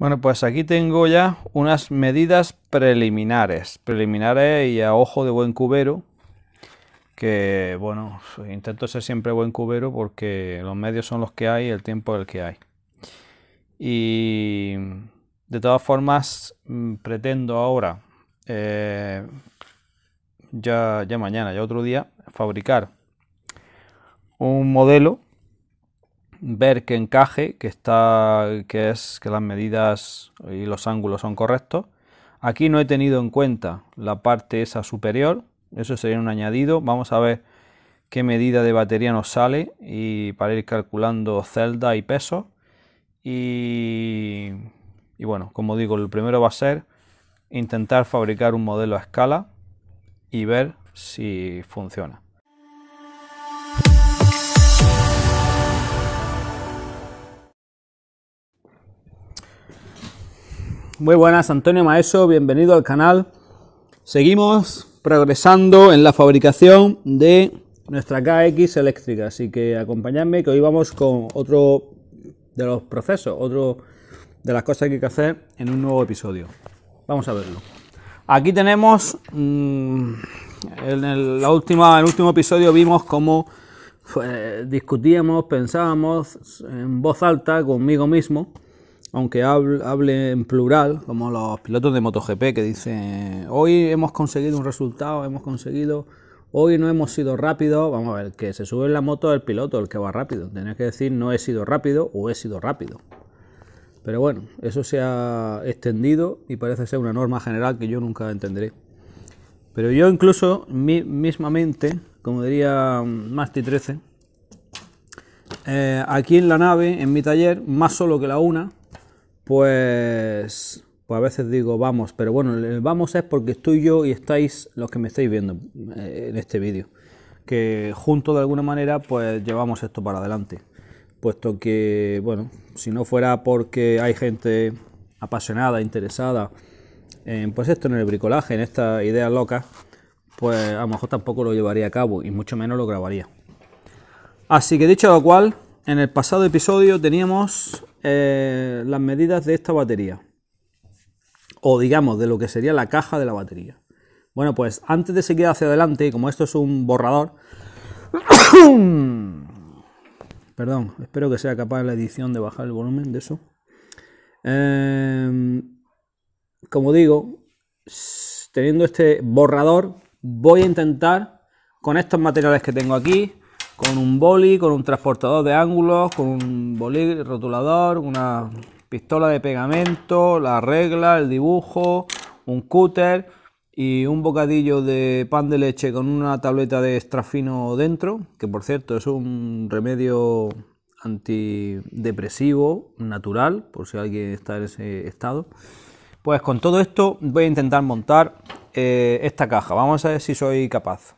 Bueno, pues aquí tengo ya unas medidas preliminares, preliminares y a ojo de buen cubero, que bueno, intento ser siempre buen cubero porque los medios son los que hay y el tiempo es el que hay. Y de todas formas, mm, pretendo ahora, eh, ya, ya mañana, ya otro día, fabricar un modelo ver que encaje, que está, que es que las medidas y los ángulos son correctos. Aquí no he tenido en cuenta la parte esa superior, eso sería un añadido. Vamos a ver qué medida de batería nos sale y para ir calculando celda y peso. Y, y bueno, como digo, lo primero va a ser intentar fabricar un modelo a escala y ver si funciona. Muy buenas, Antonio Maeso, bienvenido al canal. Seguimos progresando en la fabricación de nuestra KX eléctrica, así que acompañadme que hoy vamos con otro de los procesos, otro de las cosas que hay que hacer en un nuevo episodio. Vamos a verlo. Aquí tenemos, mm, en, el, último episodio vimos cómo pues, discutíamos, pensábamos en voz alta conmigo mismo aunque hable, en plural, como los pilotos de MotoGP que dicen, hoy hemos conseguido un resultado, hemos conseguido, hoy no hemos sido rápido, vamos a ver, que se sube en la moto el piloto, el que va rápido, tenés que decir no he sido rápido o he sido rápido. Pero bueno, eso se ha extendido y parece ser una norma general que yo nunca entenderé. Pero yo incluso mismamente, como diría Masti 13, eh, aquí en la nave, en mi taller, más solo que la una, pues, pues a veces digo vamos, pero bueno, el vamos es porque estoy yo y estáis los que me estáis viendo eh, en este vídeo, que juntos de alguna manera pues llevamos esto para adelante, puesto que, bueno, si no fuera porque hay gente apasionada, interesada en pues esto, en el bricolaje, en esta idea loca pues a lo mejor tampoco lo llevaría a cabo y mucho menos lo grabaría. Así que dicho lo cual, en el pasado episodio teníamos eh, las medidas de esta batería. O digamos, de lo que sería la caja de la batería. Bueno, pues antes de seguir hacia adelante, como esto es un borrador... Perdón, espero que sea capaz la edición de bajar el volumen de eso. Em, como digo, teniendo este borrador, voy a intentar con estos materiales que tengo aquí, con un boli, con un transportador de ángulos, con un boli rotulador, una pistola de pegamento, la regla, el dibujo, un cúter y un bocadillo de pan de leche con una tableta de estrafino dentro, que por cierto es un remedio antidepresivo natural, por si alguien está en ese estado. Pues con todo esto voy a intentar montar eh, esta caja. Vamos a ver si soy capaz.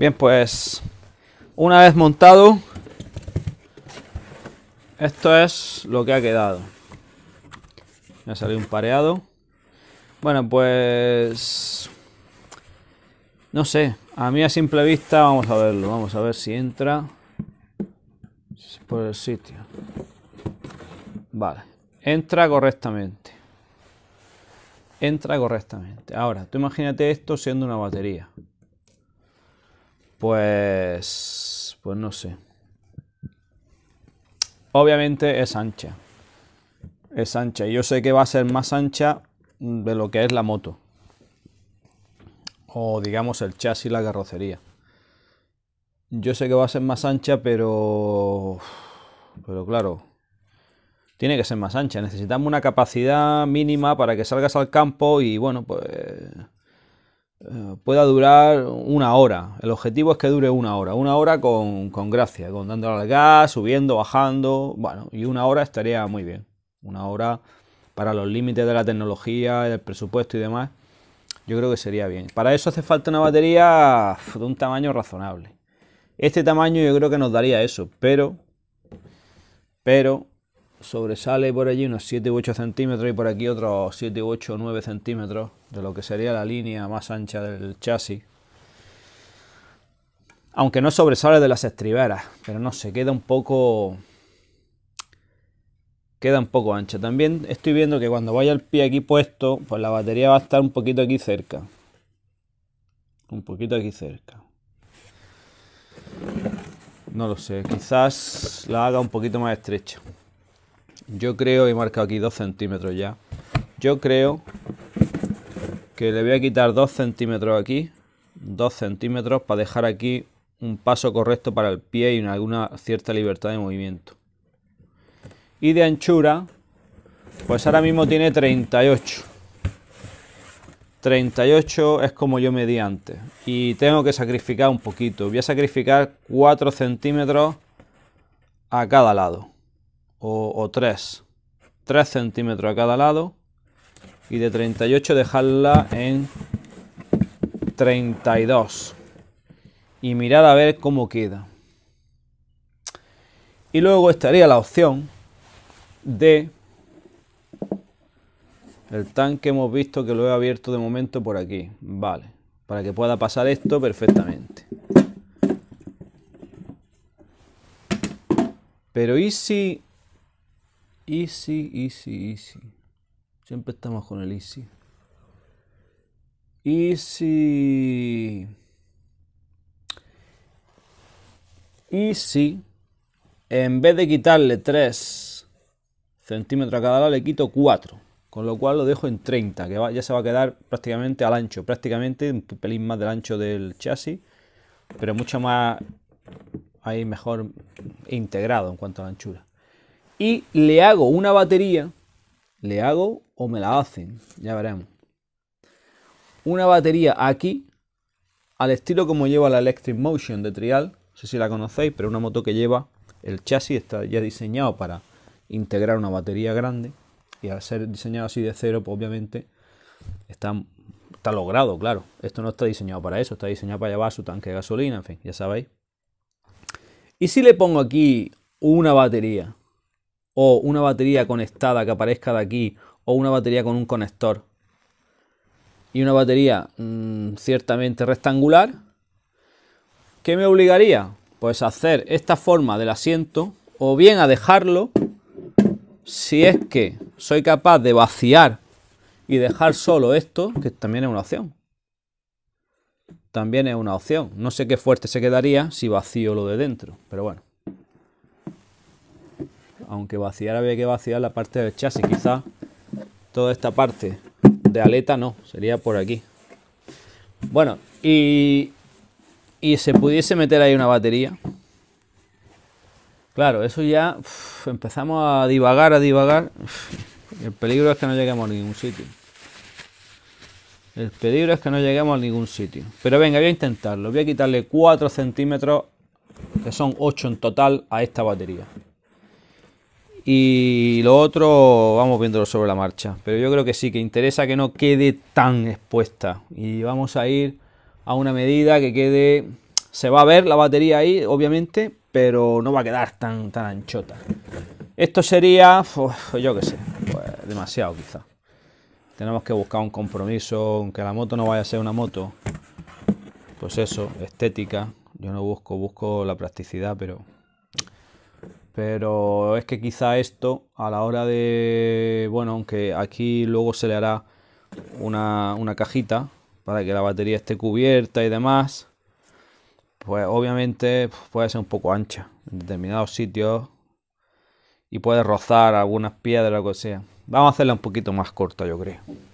Bien, pues una vez montado, esto es lo que ha quedado. Me ha salido un pareado. Bueno, pues... No sé, a mí a simple vista vamos a verlo. Vamos a ver si entra por el sitio. Vale, entra correctamente. Entra correctamente. Ahora, tú imagínate esto siendo una batería. Pues. Pues no sé. Obviamente es ancha. Es ancha. Yo sé que va a ser más ancha de lo que es la moto. O digamos el chasis, y la carrocería. Yo sé que va a ser más ancha, pero. Pero claro. Tiene que ser más ancha. Necesitamos una capacidad mínima para que salgas al campo y bueno, pues eh, pueda durar una hora. El objetivo es que dure una hora, una hora con, gracia, con dándole al gas, subiendo, bajando, bueno, y una hora estaría muy bien. Una hora para los límites de la tecnología, del presupuesto y demás, yo creo que sería bien. Para eso hace falta una batería de un tamaño razonable. Este tamaño yo creo que nos daría eso, pero, pero sobresale por allí unos 7 u 8 centímetros y por aquí otros 7 u 8 o 9 centímetros de lo que sería la línea más ancha del chasis. Aunque no sobresale de las estriberas, pero no sé, queda un poco... Queda un poco ancha. También estoy viendo que cuando vaya el pie aquí puesto, pues la batería va a estar un poquito aquí cerca. Un poquito aquí cerca. No lo sé, quizás la haga un poquito más estrecha. Yo creo, he marcado aquí 2 centímetros ya. Yo creo que le voy a quitar 2 centímetros aquí. 2 centímetros para dejar aquí un paso correcto para el pie y alguna cierta libertad de movimiento. Y de anchura, pues ahora mismo tiene 38. 38 es como yo medí antes. Y tengo que sacrificar un poquito. Voy a sacrificar 4 centímetros a cada lado o, 3. 3 centímetros a cada lado. Y de 38 dejarla en 32. Y mirar a ver cómo queda. Y luego estaría la opción de... El tanque hemos visto que lo he abierto de momento por aquí. Vale. Para que pueda pasar esto perfectamente. Pero ¿y si Easy, easy, easy. Siempre estamos con el easy. Easy. Easy. En vez de quitarle 3 centímetros a cada lado, le quito 4. Con lo cual lo dejo en 30, que ya se va a quedar prácticamente al ancho. Prácticamente un pelín más del ancho del chasis. Pero mucho más ahí mejor integrado en cuanto a la anchura y le hago una batería, le hago o me la hacen, ya veremos. Una batería aquí, al estilo como lleva la Electric Motion de Trial, no sé si la conocéis, pero una moto que lleva el chasis está ya diseñado para integrar una batería grande y al ser diseñado así de cero, pues obviamente está, está logrado, claro. Esto no está diseñado para eso, está diseñado para llevar su tanque de gasolina, en fin, ya sabéis. Y si le pongo aquí una batería, o una batería conectada que aparezca de aquí, o una batería con un conector. Y una batería mm, ciertamente rectangular. ¿Qué me obligaría? Pues a hacer esta forma del asiento, o bien a dejarlo, si es que soy capaz de vaciar y dejar solo esto, que también es una opción. También es una opción. No sé qué fuerte se quedaría si vacío lo de dentro, pero bueno aunque vaciar había que vaciar la parte del chasis, quizás toda esta parte de aleta no, sería por aquí. Bueno, y, y se pudiese meter ahí una batería. Claro, eso ya empezamos a divagar, a divagar. el peligro es que no lleguemos a ningún sitio. El peligro es que no lleguemos a ningún sitio. Pero venga, voy a intentarlo. Voy a quitarle 4 centímetros, que son 8 en total, a esta batería. Y lo otro vamos viéndolo sobre la marcha. Pero yo creo que sí, que interesa que no quede tan expuesta. Y vamos a ir a una medida que quede... Se va a ver la batería ahí, obviamente, pero no va a quedar tan, tan anchota. Esto sería, yo qué sé, pues, demasiado quizá. Tenemos que buscar un compromiso, aunque la moto no vaya a ser una moto. Pues eso, estética. Yo no busco, busco la practicidad, pero pero es que quizá esto, a la hora de. Bueno, aunque aquí luego se le hará una, cajita para que la batería esté cubierta y demás. Pues obviamente pues, puede ser un poco ancha en determinados sitios y puede rozar algunas piedras o lo que sea. Vamos a hacerla un poquito más corta, yo creo.